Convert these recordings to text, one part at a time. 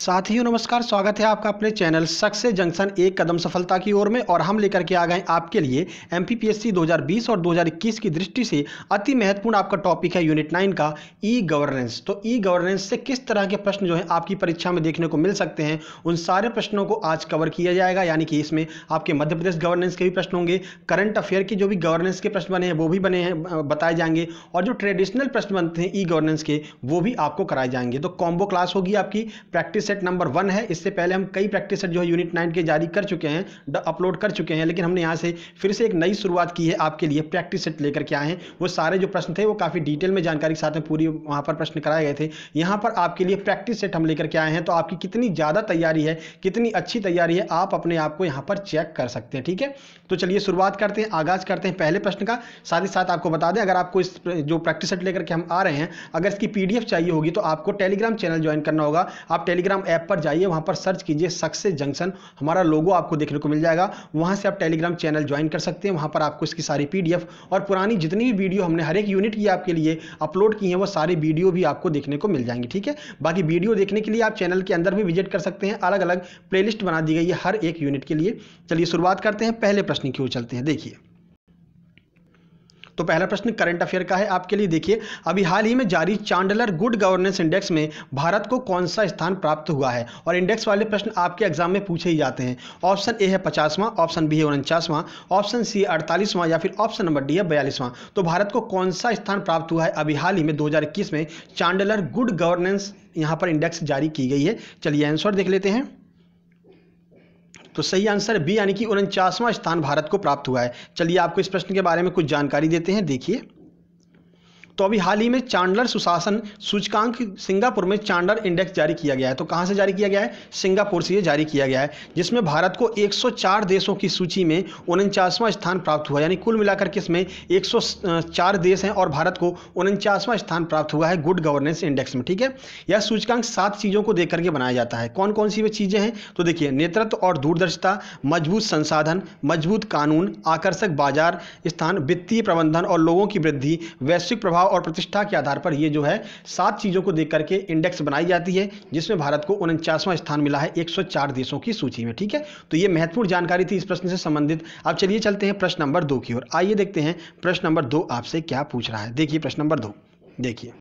साथियों नमस्कार स्वागत है आपका अपने चैनल सक्सेस जंक्शन एक कदम सफलता की ओर में और हम लेकर के आ गए आपके लिए एम 2020 और 2021 की दृष्टि से अति महत्वपूर्ण आपका टॉपिक है यूनिट नाइन का ई गवर्नेंस तो ई गवर्नेंस से किस तरह के प्रश्न जो है आपकी परीक्षा में देखने को मिल सकते हैं उन सारे प्रश्नों को आज कवर किया जाएगा यानी कि इसमें आपके मध्य प्रदेश गवर्नेंस के भी प्रश्न होंगे करंट अफेयर के जो भी गवर्नेंस के प्रश्न बने हैं वो भी बने हैं बताए जाएंगे और जो ट्रेडिशनल प्रश्न बनते हैं ई गवर्नेंस के वो भी आपको कराए जाएंगे तो कॉम्बो क्लास होगी आपकी प्रैक्टिस सेट नंबर वन है इससे पहले हम कई प्रैक्टिस सेट जो है यूनिट नाइन के जारी कर चुके हैं अपलोड कर चुके हैं लेकिन हमने यहाँ से फिर से एक नई शुरुआत की है आपके लिए प्रैक्टिस सेट लेकर के आए हैं वो सारे जो प्रश्न थे वो काफ़ी डिटेल में जानकारी के साथ में पूरी वहाँ पर प्रश्न कराए गए थे यहाँ पर आपके लिए प्रैक्टिस सेट हम लेकर के आए हैं तो आपकी कितनी ज़्यादा तैयारी है कितनी अच्छी तैयारी है आप अपने आप को यहाँ पर चेक कर सकते हैं ठीक है तो चलिए शुरुआत करते हैं आगाज करते हैं पहले प्रश्न का साथ ही साथ आपको बता दें अगर आपको इस जो प्रैक्टिस सेट लेकर के हम आ रहे हैं अगर इसकी पीडीएफ चाहिए होगी तो आपको टेलीग्राम चैनल ज्वाइन करना होगा आप टेलीग्राम टेलीग्राम ऐप पर जाइए वहां पर सर्च कीजिए सक्सेस जंक्शन हमारा लोगो आपको देखने को मिल जाएगा वहां से आप टेलीग्राम चैनल ज्वाइन कर सकते हैं वहां पर आपको इसकी सारी पी और पुरानी जितनी भी वीडियो हमने हर एक यूनिट की आपके लिए अपलोड की है वो सारी वीडियो भी आपको देखने को मिल जाएंगी ठीक है बाकी वीडियो देखने के लिए आप चैनल के अंदर भी विजिट कर सकते हैं अलग अलग प्लेलिस्ट बना दी गई है हर एक यूनिट के लिए चलिए शुरुआत करते हैं पहले प्रश्न की ओर चलते हैं देखिए तो पहला प्रश्न करंट अफेयर का है आपके लिए देखिए अभी हाल ही में जारी चांडलर गुड गवर्नेंस इंडेक्स में भारत को कौन सा स्थान प्राप्त हुआ है और इंडेक्स वाले प्रश्न आपके एग्जाम में पूछे ही जाते हैं ऑप्शन ए है पचासवां ऑप्शन बी है उनचासवां ऑप्शन सी है अड़तालीसवां या फिर ऑप्शन नंबर डी है बयालीसवां तो भारत को कौन सा स्थान प्राप्त हुआ है अभी हाल ही में इक्कीस में चांडलर गुड गवर्नेंस यहाँ पर इंडेक्स जारी की गई है चलिए आंसर देख लेते हैं तो सही आंसर बी यानी कि उनचासवां स्थान भारत को प्राप्त हुआ है चलिए आपको इस प्रश्न के बारे में कुछ जानकारी देते हैं देखिए तो अभी हाल ही में चांडलर सुशासन सूचकांक सिंगापुर में चांडलर इंडेक्स जारी किया गया है तो कहाँ से जारी किया गया है सिंगापुर से ये जारी किया गया है जिसमें भारत को 104 देशों की सूची में उनचासवां स्थान प्राप्त हुआ यानी कुल मिलाकर के इसमें एक देश हैं और भारत को उनचासवां स्थान प्राप्त हुआ है गुड गवर्नेंस इंडेक्स में ठीक है यह सूचकांक सात चीज़ों को देख करके बनाया जाता है कौन कौन सी वे चीज़ें हैं तो देखिए नेतृत्व और दूरदर्शिता मजबूत संसाधन मजबूत कानून आकर्षक बाजार स्थान वित्तीय प्रबंधन और लोगों की वृद्धि वैश्विक प्रभाव और प्रतिष्ठा के आधार पर ये जो है सात चीज़ों को देख करके इंडेक्स बनाई जाती है जिसमें भारत को उनचासवां स्थान मिला है 104 देशों की सूची में ठीक है तो ये महत्वपूर्ण जानकारी थी इस प्रश्न से संबंधित अब चलिए चलते हैं प्रश्न नंबर दो की ओर आइए देखते हैं प्रश्न नंबर दो आपसे क्या पूछ रहा है देखिए प्रश्न नंबर दो देखिए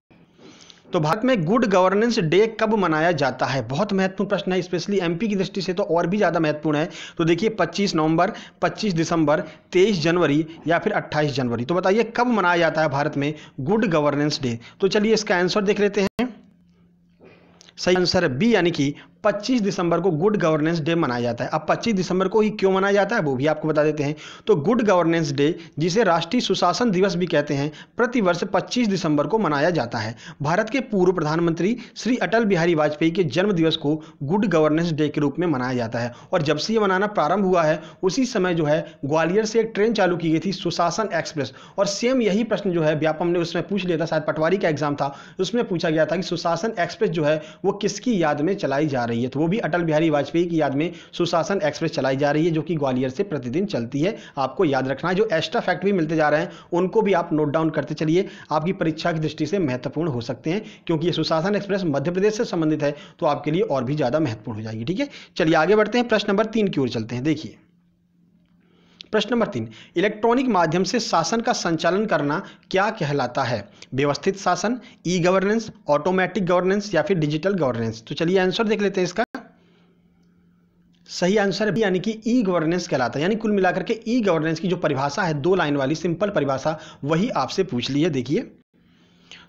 तो भारत में गुड गवर्नेंस डे कब मनाया जाता है बहुत महत्वपूर्ण प्रश्न है स्पेशली एमपी की दृष्टि से तो और भी ज़्यादा महत्वपूर्ण है तो देखिए 25 नवंबर 25 दिसंबर 23 जनवरी या फिर 28 जनवरी तो बताइए कब मनाया जाता है भारत में गुड गवर्नेंस डे तो चलिए इसका आंसर देख लेते हैं सही आंसर बी यानी कि 25 दिसंबर को गुड गवर्नेंस डे मनाया जाता है अब 25 दिसंबर को ही क्यों मनाया जाता है वो भी आपको बता देते हैं तो गुड गवर्नेंस डे जिसे राष्ट्रीय सुशासन दिवस भी कहते हैं प्रतिवर्ष 25 दिसंबर को मनाया जाता है भारत के पूर्व प्रधानमंत्री श्री अटल बिहारी वाजपेयी के जन्म दिवस को गुड गवर्नेंस डे के रूप में मनाया जाता है और जब से ये मनाना प्रारंभ हुआ है उसी समय जो है ग्वालियर से एक ट्रेन चालू की गई थी सुशासन एक्सप्रेस और सेम यही प्रश्न जो है व्यापम ने उसमें पूछ लिया था शायद पटवारी का एग्जाम था उसमें पूछा गया था कि सुशासन एक्सप्रेस जो है वो किसकी याद में चलाई जा रही है तो वो भी अटल बिहारी वाजपेयी की याद में सुशासन एक्सप्रेस चलाई जा रही है जो कि ग्वालियर से प्रतिदिन चलती है आपको याद रखना है जो एक्स्ट्रा फैक्ट भी मिलते जा रहे हैं उनको भी आप नोट डाउन करते चलिए आपकी परीक्षा की दृष्टि से महत्वपूर्ण हो सकते हैं क्योंकि ये सुशासन एक्सप्रेस मध्य प्रदेश से संबंधित है तो आपके लिए और भी ज़्यादा महत्वपूर्ण हो जाएगी ठीक है चलिए आगे बढ़ते हैं प्रश्न नंबर तीन की ओर चलते हैं देखिए प्रश्न नंबर तीन इलेक्ट्रॉनिक माध्यम से शासन का संचालन करना क्या कहलाता है व्यवस्थित शासन ई गवर्नेंस ऑटोमेटिक गवर्नेंस या फिर डिजिटल गवर्नेंस तो चलिए आंसर देख लेते हैं इसका सही आंसर भी यानी कि ई गवर्नेंस कहलाता है यानी कुल मिलाकर के ई गवर्नेंस की जो परिभाषा है दो लाइन वाली सिंपल परिभाषा वही आपसे पूछ ली है देखिए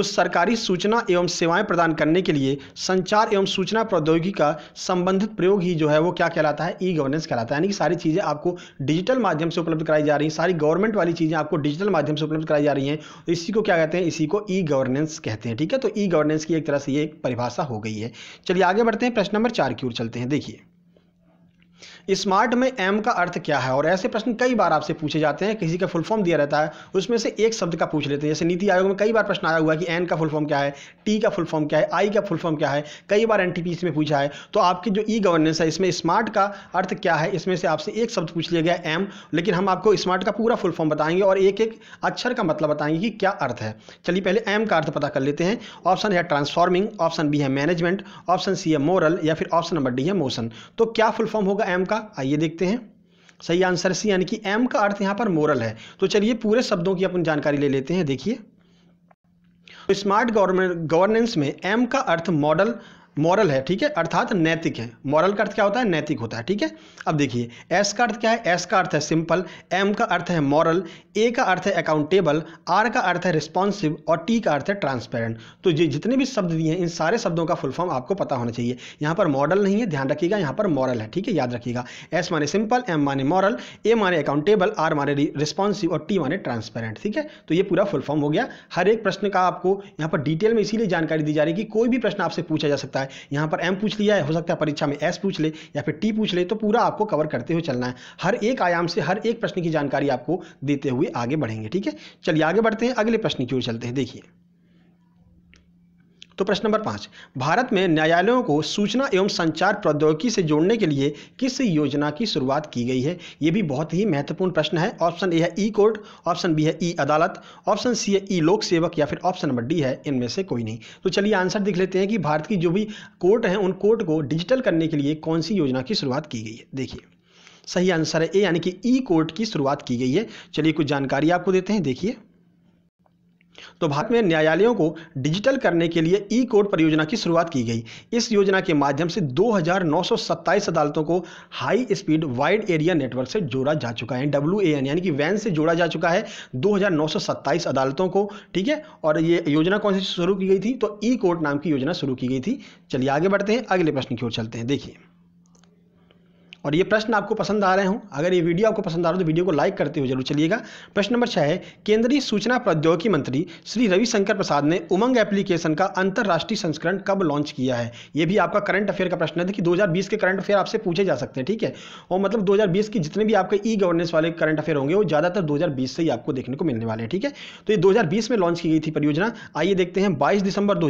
तो सरकारी सूचना एवं सेवाएं प्रदान करने के लिए संचार एवं सूचना प्रौद्योगिकी का संबंधित प्रयोग ही जो है वो क्या कहलाता है ई गवर्नेंस कहलाता है यानी कि सारी चीज़ें आपको डिजिटल माध्यम से उपलब्ध कराई जा रही हैं सारी गवर्नमेंट वाली चीज़ें आपको डिजिटल माध्यम से उपलब्ध कराई जा रही हैं इसी को क्या कहते हैं इसी को ई गवर्नेंस कहते हैं ठीक है तो ई गवर्नेंस की एक तरह से ये एक परिभाषा हो गई है चलिए आगे बढ़ते हैं प्रश्न नंबर चार की ओर चलते हैं देखिए स्मार्ट में एम का अर्थ क्या है और ऐसे प्रश्न कई बार आपसे पूछे जाते हैं किसी का फुल फॉर्म दिया रहता है उसमें से एक शब्द का पूछ लेते हैं जैसे नीति आयोग में कई बार प्रश्न आया हुआ है कि एन का फुल फॉर्म क्या है टी का फुल फॉर्म क्या है आई का फुल फॉर्म क्या है कई बार एन में पूछा है तो आपकी जो ई गवर्नेंस है इसमें स्मार्ट का अर्थ क्या है इसमें से आपसे एक शब्द पूछ लिया गया एम लेकिन हम आपको स्मार्ट का पूरा फुल फॉर्म बताएंगे और एक एक अक्षर का मतलब बताएंगे कि क्या अर्थ है चलिए पहले एम का अर्थ पता कर लेते हैं ऑप्शन है ट्रांसफॉर्मिंग ऑप्शन बी है मैनेजमेंट ऑप्शन सी है मोरल या फिर ऑप्शन नंबर डी है मोशन तो क्या फुल फॉर्म होगा एम का आइए देखते हैं सही आंसर सी यानी कि एम का अर्थ यहाँ पर मोरल है तो चलिए पूरे शब्दों की अपन जानकारी ले लेते हैं देखिए तो स्मार्ट गवर्नमेंट गवर्नेंस में एम का अर्थ मॉडल मॉरल है ठीक है अर्थात नैतिक है मॉरल का अर्थ क्या होता है नैतिक होता है ठीक है अब देखिए एस का अर्थ क्या है एस का अर्थ है सिंपल एम का अर्थ है मॉरल ए का अर्थ है अकाउंटेबल आर का अर्थ है रिस्पॉन्सिव और टी का अर्थ है ट्रांसपेरेंट तो ये जितने भी शब्द दिए हैं इन सारे शब्दों का फुल फॉर्म आपको पता होना चाहिए यहाँ पर मॉडल नहीं है ध्यान रखिएगा यहाँ पर मॉरल है ठीक है याद रखिएगा एस माने सिंपल एम माने मॉरल ए माने अकाउंटेबल आर माने रिस्पॉन्सिव और टी माने ट्रांसपेरेंट ठीक है तो ये पूरा फुल फॉर्म हो गया हर एक प्रश्न का आपको यहाँ पर डिटेल में इसीलिए जानकारी दी जा रही है कि कोई भी प्रश्न आपसे पूछा जा सकता है सकता है यहाँ पर एम पूछ लिया है हो सकता है परीक्षा में एस पूछ ले या फिर टी पूछ ले तो पूरा आपको कवर करते हुए चलना है हर एक आयाम से हर एक प्रश्न की जानकारी आपको देते हुए आगे बढ़ेंगे ठीक है चलिए आगे बढ़ते हैं अगले प्रश्न की ओर चलते हैं देखिए तो प्रश्न नंबर पाँच भारत में न्यायालयों को सूचना एवं संचार प्रौद्योगिकी से जोड़ने के लिए किस योजना की शुरुआत की गई है ये भी बहुत ही महत्वपूर्ण प्रश्न है ऑप्शन ए है ई कोर्ट ऑप्शन बी है ई अदालत ऑप्शन सी है ई लोक सेवक या फिर ऑप्शन नंबर डी है इनमें से कोई नहीं तो चलिए आंसर देख लेते हैं कि भारत की जो भी कोर्ट हैं उन कोर्ट को डिजिटल करने के लिए कौन सी योजना की शुरुआत की गई है देखिए सही आंसर है ए यानी कि ई कोर्ट की शुरुआत की गई है चलिए कुछ जानकारी आपको देते हैं देखिए तो भारत में न्यायालयों को डिजिटल करने के लिए ई कोर्ट परियोजना की शुरुआत की गई इस योजना के माध्यम से 2,927 अदालतों को high speed wide area network से जोड़ा जा चुका है डब्ल्यू यानी कि वैन से जोड़ा जा चुका है दो अदालतों को ठीक है और ये योजना कौन सी शुरू की गई थी तो ई कोर्ट नाम की योजना शुरू की गई थी चलिए आगे बढ़ते हैं अगले प्रश्न की ओर चलते हैं देखिए और ये प्रश्न आपको पसंद आ रहे हो अगर ये वीडियो आपको पसंद आ रहा हो तो वीडियो को लाइक करते हुए जरूर चलिएगा प्रश्न नंबर छः है केंद्रीय सूचना प्रौद्योगिकी मंत्री श्री रविशंकर प्रसाद ने उमंग एप्लीकेशन का अंतर्राष्ट्रीय संस्करण कब लॉन्च किया है ये भी आपका करंट अफेयर का प्रश्न है कि दो के करंट अफेयर आपसे पूछे जा सकते हैं ठीक है और मतलब दो के जितने भी आपके ई गवर्नेंस वाले करंट अफेयर होंगे वो ज़्यादातर दो से ही आपको देखने को मिलने वाले हैं ठीक है तो ये दो में लॉन्च की गई थी परियोजना आइए देखते हैं बाईस दिसंबर दो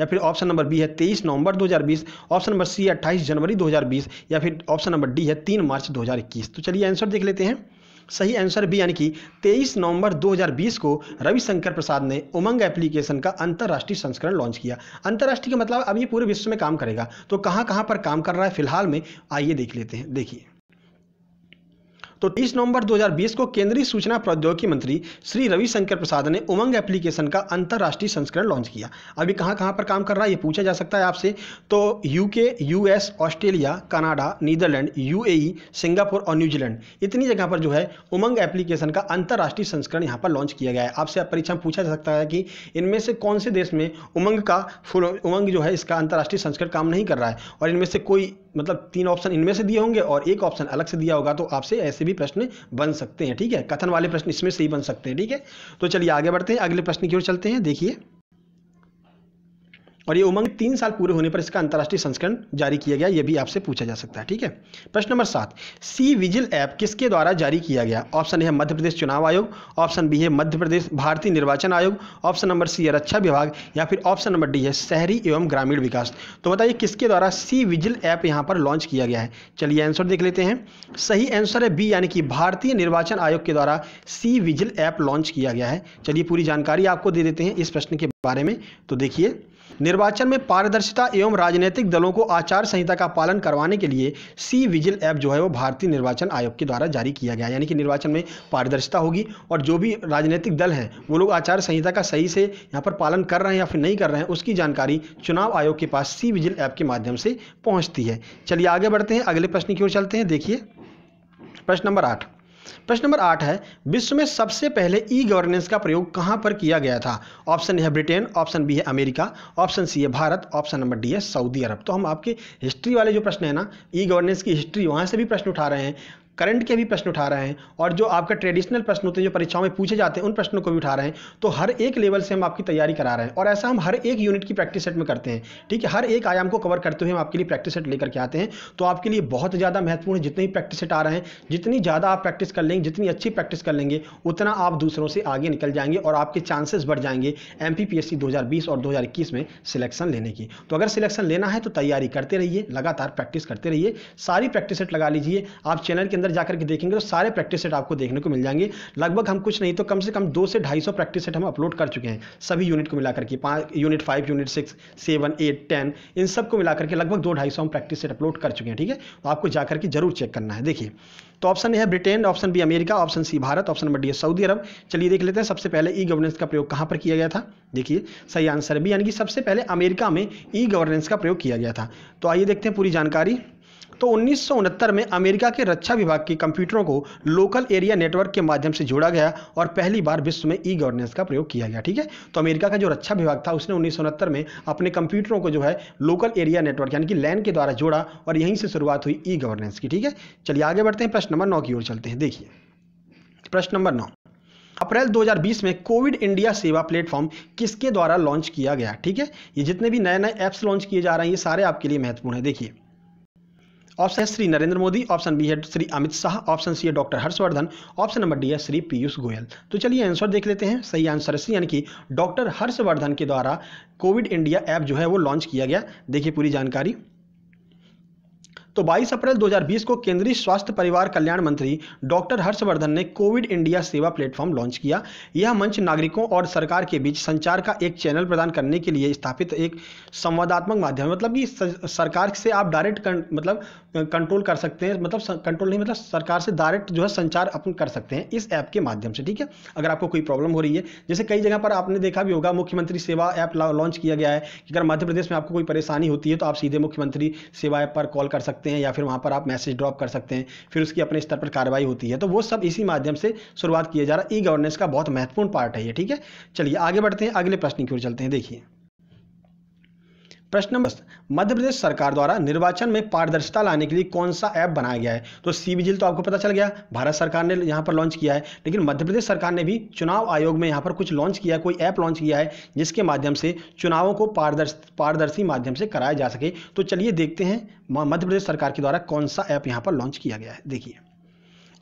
या फिर ऑप्शन नंबर बी है तेईस नवंबर दो ऑप्शन नंबर सी अट्ठाईस जनवरी दो या फिर ऑप्शन ऑप्शन नंबर डी है तीन मार्च 2021 तो चलिए आंसर देख लेते हैं सही आंसर भी यानी कि 23 नवंबर 2020 को रविशंकर प्रसाद ने उमंग एप्लीकेशन का अंतर्राष्ट्रीय संस्करण लॉन्च किया अंतर्राष्ट्रीय का मतलब अब ये पूरे विश्व में काम करेगा तो कहाँ कहाँ पर काम कर रहा है फिलहाल में आइए देख लेते हैं देखिए तो तीस नवंबर 2020 को केंद्रीय सूचना प्रौद्योगिकी मंत्री श्री रविशंकर प्रसाद ने उमंग एप्लीकेशन का अंतर्राष्ट्रीय संस्करण लॉन्च किया अभी कहाँ कहाँ पर काम कर रहा है ये पूछा जा सकता है आपसे तो UK US Australia Canada Netherlands UAE Singapore और न्यूजीलैंड इतनी जगह पर जो है उमंग एप्लीकेशन का अंतर्राष्ट्रीय संस्करण यहाँ पर लॉन्च किया गया है आपसे परीक्षा में पूछा जा सकता है कि इनमें से कौन से देश में उमंग का फुल उमंग जो है इसका अंतर्राष्ट्रीय संस्करण काम नहीं कर रहा है और इनमें से कोई मतलब तीन ऑप्शन इनमें से दिए होंगे और एक ऑप्शन अलग से दिया होगा तो आपसे ऐसे भी प्रश्न बन सकते हैं ठीक है कथन वाले प्रश्न इसमें से ही बन सकते हैं ठीक है तो चलिए आगे बढ़ते हैं अगले प्रश्न की ओर चलते हैं देखिए और ये उमंग तीन साल पूरे होने पर इसका अंतर्राष्ट्रीय संस्करण जारी किया गया ये भी आपसे पूछा जा सकता है ठीक है प्रश्न नंबर सात सी विजिल ऐप किसके द्वारा जारी किया गया ऑप्शन ए है मध्य प्रदेश चुनाव आयोग ऑप्शन बी है मध्य प्रदेश भारतीय निर्वाचन आयोग ऑप्शन नंबर सी है रक्षा विभाग या फिर ऑप्शन नंबर डी है शहरी एवं ग्रामीण विकास तो बताइए किसके द्वारा सी विजिल ऐप यहाँ पर लॉन्च किया गया है चलिए आंसर देख लेते हैं सही आंसर है बी यानी कि भारतीय निर्वाचन आयोग के द्वारा सी विजिल ऐप लॉन्च किया गया है चलिए पूरी जानकारी आपको दे देते हैं इस प्रश्न के बारे में तो देखिए निर्वाचन में पारदर्शिता एवं राजनीतिक दलों को आचार संहिता का पालन करवाने के लिए सी विजिल ऐप जो है वो भारतीय निर्वाचन आयोग के द्वारा जारी किया गया यानी कि निर्वाचन में पारदर्शिता होगी और जो भी राजनीतिक दल हैं वो लोग आचार संहिता का सही से यहाँ पर पालन कर रहे हैं या फिर नहीं कर रहे हैं उसकी जानकारी चुनाव आयोग के पास सी विजिल ऐप के माध्यम से पहुँचती है चलिए आगे बढ़ते हैं अगले प्रश्न की ओर चलते हैं देखिए प्रश्न नंबर आठ प्रश्न नंबर आठ है विश्व में सबसे पहले ई गवर्नेंस का प्रयोग कहां पर किया गया था ऑप्शन है ब्रिटेन ऑप्शन बी है अमेरिका ऑप्शन सी है भारत ऑप्शन नंबर डी है सऊदी अरब तो हम आपके हिस्ट्री वाले जो प्रश्न है ना ई गवर्नेंस की हिस्ट्री वहां से भी प्रश्न उठा रहे हैं करंट के भी प्रश्न उठा रहे हैं और जो आपका ट्रेडिशनल प्रश्न होते हैं जो परीक्षाओं में पूछे जाते हैं उन प्रश्नों को भी उठा रहे हैं तो हर एक लेवल से हम आपकी तैयारी करा रहे हैं और ऐसा हम हर एक यूनिट की प्रैक्टिस सेट में करते हैं ठीक है हर एक आयाम को कवर करते हुए हम आपके लिए प्रैक्टिस सेट लेकर के आते हैं तो आपके लिए बहुत ज़्यादा महत्वपूर्ण है जितनी प्रैक्टिस सेट आ रहे हैं जितनी ज़्यादा आप प्रैक्टिस कर लेंगे जितनी अच्छी प्रैक्टिस कर लेंगे उतना आप दूसरों से आगे निकल जाएंगे और आपके चांसेस बढ़ जाएंगे एम पी और दो में सिलेक्शन लेने की तो अगर सिलेक्शन लेना है तो तैयारी करते रहिए लगातार प्रैक्टिस करते रहिए सारी प्रैक्टिस सेट लगा लीजिए आप चैनल के अंदर जाकर के देखेंगे तो सारे प्रैक्टिस सेट आपको देखने को मिल जाएंगे लगभग हम कुछ नहीं तो कम से कम दो से ढाई सौ प्रैक्टिस सेट हम अपलोड कर चुके हैं सभी यूनिट को मिलाकर के पाँच unit five unit six seven eight ten इन सब को मिलाकर के लगभग दो ढाई सौ हम प्रैक्टिस सेट अपलोड कर चुके हैं ठीक है तो आपको जाकर के जरूर चेक करना है देखिए तो ऑप्शन है Britain option B America option C Bharat option number D है सऊदी अरब चलिए देख लेते हैं सबसे पहले ई गवर्नेंस का प्रयोग कहाँ पर किया गया था देखिए सही आंसर भी यानी कि सबसे पहले अमेरिका में ई गवर्नेंस का प्रयोग किया गया था तो आइए देखते हैं पूरी जानकारी तो उन्नीस में अमेरिका के रक्षा विभाग के कंप्यूटरों को लोकल एरिया नेटवर्क के माध्यम से जोड़ा गया और पहली बार विश्व में ई गवर्नेंस का प्रयोग किया गया ठीक है तो अमेरिका का जो रक्षा विभाग था उसने उन्नीस में अपने कंप्यूटरों को जो है लोकल एरिया नेटवर्क यानी कि लैन के द्वारा जोड़ा और यहीं से शुरुआत हुई ई गवर्नेंस की ठीक है चलिए आगे बढ़ते हैं प्रश्न नंबर नौ की ओर चलते हैं देखिए प्रश्न नंबर नौ अप्रैल 2020 में कोविड इंडिया सेवा प्लेटफॉर्म किसके द्वारा लॉन्च किया गया ठीक है ये जितने भी नए नए ऐप्स लॉन्च किए जा रहे हैं ये सारे आपके लिए महत्वपूर्ण है देखिए ऑप्शन है श्री नरेंद्र मोदी ऑप्शन बी है श्री अमित शाह ऑप्शन सी है doctor Harshvardhan option number D है श्री पीयूष गोयल तो चलिए आंसर देख लेते हैं सही आंसर है यानी कि डॉक्टर हर्षवर्धन के द्वारा कोविड इंडिया ऐप जो है वो लॉन्च किया गया देखिए पूरी जानकारी तो 22 अप्रैल 2020 को केंद्रीय स्वास्थ्य परिवार कल्याण मंत्री डॉक्टर हर्षवर्धन ने Covid India Seva platform launch किया यह मंच नागरिकों और सरकार के बीच संचार का एक चैनल प्रदान करने के लिए स्थापित एक संवादात्मक माध्यम मतलब कि सरकार से आप डायरेक्ट मतलब कंट्रोल कर सकते हैं मतलब कंट्रोल नहीं मतलब सरकार से डायरेक्ट जो है संचार अपन कर सकते हैं इस ऐप के माध्यम से ठीक है अगर आपको कोई प्रॉब्लम हो रही है जैसे कई जगह पर आपने देखा भी होगा मुख्यमंत्री सेवा ऐप लॉन्च किया गया है कि अगर मध्य प्रदेश में आपको कोई परेशानी होती है तो आप सीधे मुख्यमंत्री सेवा ऐप पर कॉल कर सकते सकते हैं या फिर वहाँ पर आप मैसेज ड्रॉप कर सकते हैं फिर उसकी अपने स्तर पर कार्रवाई होती है तो वो सब इसी माध्यम से शुरुआत किया जा रहा है ई गवर्नेंस का बहुत महत्वपूर्ण पार्ट है ये ठीक है चलिए आगे बढ़ते हैं अगले प्रश्न की ओर चलते हैं देखिए प्रश्न नंबर मध्य प्रदेश सरकार द्वारा निर्वाचन में पारदर्शिता लाने के लिए कौन सा ऐप बनाया गया है तो सी विजिल तो आपको पता चल गया भारत सरकार ने यहाँ पर लॉन्च किया है लेकिन मध्य प्रदेश सरकार ने भी चुनाव आयोग में यहाँ पर कुछ लॉन्च किया है कोई ऐप लॉन्च किया है जिसके माध्यम से चुनावों को पारदर्श पारदर्शी माध्यम से कराया जा सके तो चलिए देखते हैं मध्य प्रदेश सरकार के द्वारा कौन सा ऐप यहाँ पर लॉन्च किया गया है देखिए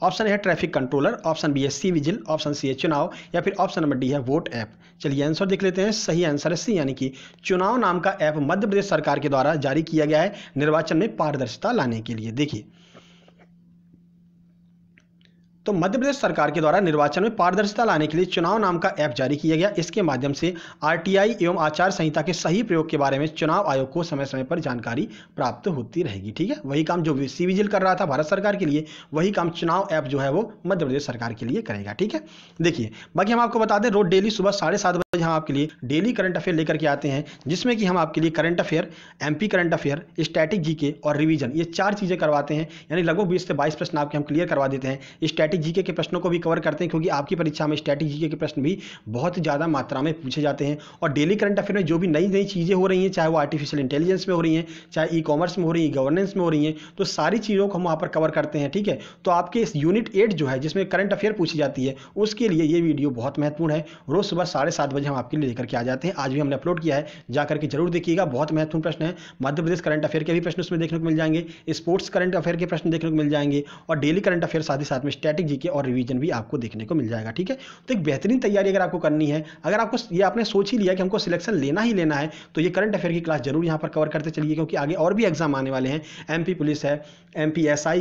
ऑप्शन है ट्रैफिक कंट्रोलर ऑप्शन बी है सी विजिल ऑप्शन सी है चुनाव या फिर ऑप्शन नंबर डी है वोट ऐप चलिए आंसर देख लेते हैं सही आंसर है सी यानी कि चुनाव नाम का ऐप मध्य प्रदेश सरकार के द्वारा जारी किया गया है निर्वाचन में पारदर्शिता लाने के लिए देखिए तो मध्य प्रदेश सरकार के द्वारा निर्वाचन में पारदर्शिता लाने के लिए चुनाव नाम का ऐप जारी किया गया इसके माध्यम से आरटीआई एवं आचार संहिता के सही प्रयोग के बारे में चुनाव आयोग को समय समय पर जानकारी प्राप्त होती रहेगी ठीक है वही काम जो सी विजिल कर रहा था भारत सरकार के लिए वही काम चुनाव ऐप जो है वो मध्य प्रदेश सरकार के लिए करेगा ठीक है देखिए बाकी हम आपको बता दें रोज डेली सुबह साढ़े सात बजे हम आपके लिए डेली करंट अफेयर लेकर के आते हैं जिसमें कि हम आपके लिए current affair MP current affair static GK और रिवीजन ये चार चीज़ें करवाते हैं यानी लगभग बीस से बाईस प्रश्न आपके हम क्लियर करवा देते हैं स्टैटिक जीके के प्रश्नों को भी कवर करते हैं क्योंकि आपकी परीक्षा में स्टैटिक जीके के प्रश्न भी बहुत ज़्यादा मात्रा में पूछे जाते हैं और डेली करंट अफेयर में जो भी नई नई चीज़ें हो रही हैं चाहे वो आर्टिफिशियल इंटेलिजेंस में हो रही हैं चाहे ई कॉमर्स में हो रही है गवर्नेंस में हो रही हैं तो सारी चीज़ों को हम वहाँ पर कवर करते हैं ठीक है तो आपके इस यूनिट एट जो है जिसमें करंट अफेयर पूछी जाती है उसके लिए ये वीडियो बहुत महत्वपूर्ण है रोज़ सुबह साढ़े सात बजे हम आपके लिए लेकर के आ जाते हैं आज भी हमने अपलोड किया है जाकर के जरूर देखिएगा बहुत महत्वपूर्ण प्रश्न है मध्य प्रदेश करंट अफेयर के भी प्रश्न उसमें देखने को मिल जाएंगे स्पोर्ट्स करंट अफेयर के प्रश्न देखने को मिल जाएंगे और डेली करंट अफेयर साथ ही साथ में स्टैटिक स्टैटिक जीके और रिवीजन भी आपको देखने को मिल जाएगा ठीक है तो एक बेहतरीन तैयारी अगर आपको करनी है अगर आपको ये आपने सोच ही लिया कि हमको सिलेक्शन लेना ही लेना है तो ये करंट अफेयर की क्लास जरूर यहाँ पर कवर करते चलिए क्योंकि आगे और भी एग्जाम आने वाले हैं एम पुलिस है एम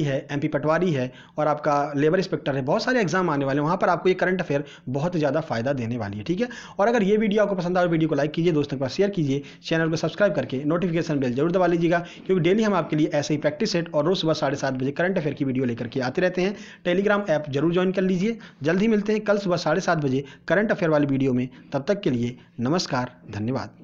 है एम पटवारी है और आपका लेबर इंस्पेक्टर है बहुत सारे एग्जाम आने वाले हैं वहाँ पर आपको ये करंट अफेयर बहुत ज़्यादा फायदा देने वाली है ठीक है और अगर ये वीडियो आपको पसंद आए वीडियो को लाइक कीजिए दोस्तों के पास शेयर कीजिए चैनल को सब्सक्राइब करके नोटिफिकेशन बिल जरूर दबा लीजिएगा क्योंकि डेली हम आपके लिए ऐसे ही प्रैक्टिस सेट और रोज सुबह साढ़े सात बजे करंट अफेयर की वीडियो लेकर के आते रहते हैं टेलीग्राम ऐप जरूर ज्वाइन कर लीजिए जल्द ही मिलते हैं कल सुबह साढ़े सात बजे करंट अफेयर वाली वीडियो में तब तक के लिए नमस्कार धन्यवाद